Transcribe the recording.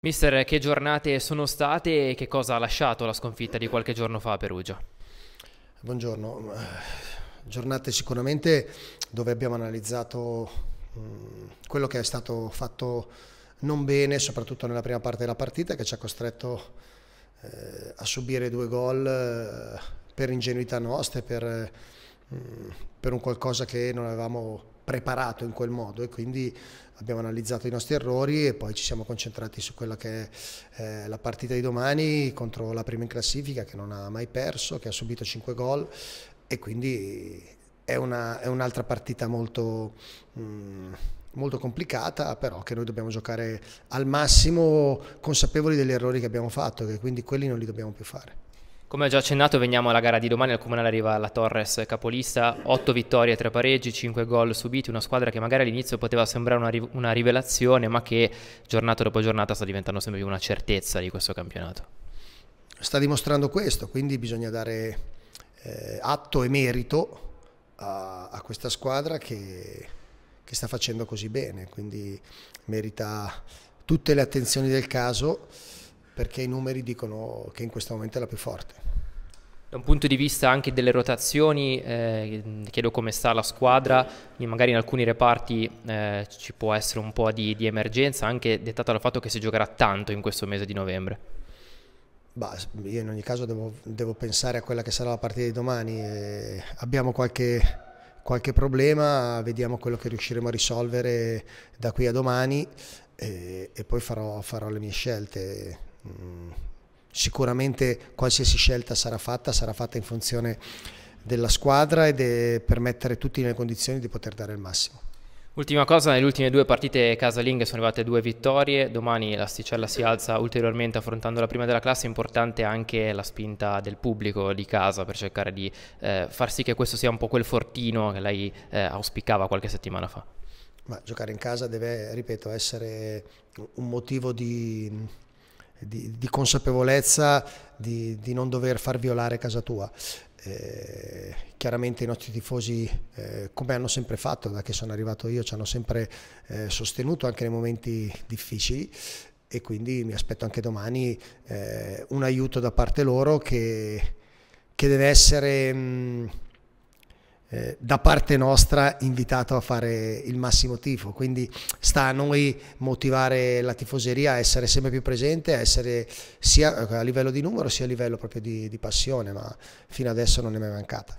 Mister, che giornate sono state e che cosa ha lasciato la sconfitta di qualche giorno fa a Perugia? Buongiorno, giornate sicuramente dove abbiamo analizzato mm, quello che è stato fatto non bene, soprattutto nella prima parte della partita, che ci ha costretto eh, a subire due gol eh, per ingenuità nostra, per, mm, per un qualcosa che non avevamo preparato in quel modo e quindi abbiamo analizzato i nostri errori e poi ci siamo concentrati su quella che è eh, la partita di domani contro la prima in classifica che non ha mai perso, che ha subito 5 gol e quindi è, un'altra partita molto... Mh, mm, molto complicata, però che noi dobbiamo giocare al massimo consapevoli degli errori che abbiamo fatto, che quindi quelli non li dobbiamo più fare. Come ho già accennato, veniamo alla gara di domani. Al Comunale arriva la Torres capolista, 8 vittorie, 3 pareggi, 5 gol subiti. Una squadra che magari all'inizio poteva sembrare una, ri una, rivelazione, ma che giornata dopo giornata sta diventando sempre più una certezza di questo campionato. Sta dimostrando questo, quindi bisogna dare eh, atto e merito a, a questa squadra che, che sta facendo così bene. Quindi merita tutte le attenzioni del caso perché i numeri dicono che in questo momento è la più forte. Da un punto di vista anche delle rotazioni, eh, chiedo come sta la squadra, magari in alcuni reparti eh, ci può essere un po' di, di, emergenza, anche dettata dal fatto che si giocherà tanto in questo mese di novembre. Bah, io in ogni caso devo, devo, pensare a quella che sarà la partita di domani, eh, abbiamo qualche, qualche, problema, vediamo quello che riusciremo a risolvere da qui a domani e poi farò, farò le mie scelte Mm, sicuramente qualsiasi scelta sarà fatta, sarà fatta in funzione della squadra ed per mettere tutti nelle condizioni di poter dare il massimo. Ultima cosa, nelle ultime due partite casalinghe sono arrivate due vittorie, domani l'asticella si alza ulteriormente affrontando la prima della classe, importante anche la spinta del pubblico di casa per cercare di eh, far sì che questo sia un po' quel fortino che lei eh, auspicava qualche settimana fa. Ma giocare in casa deve, ripeto, essere un motivo di di, di consapevolezza di, di, non dover far violare casa tua. Eh, chiaramente i nostri tifosi, eh, come hanno sempre fatto da che sono arrivato io, ci hanno sempre eh, sostenuto anche nei momenti difficili e quindi mi aspetto anche domani eh, un aiuto da parte loro che, che deve essere... Mh, mm, eh, da parte nostra invitato a fare il massimo tifo, quindi sta a noi motivare la tifoseria a essere sempre più presente, a essere sia eh, a livello di numero sia a livello proprio di, di passione, ma fino adesso non è mai mancata.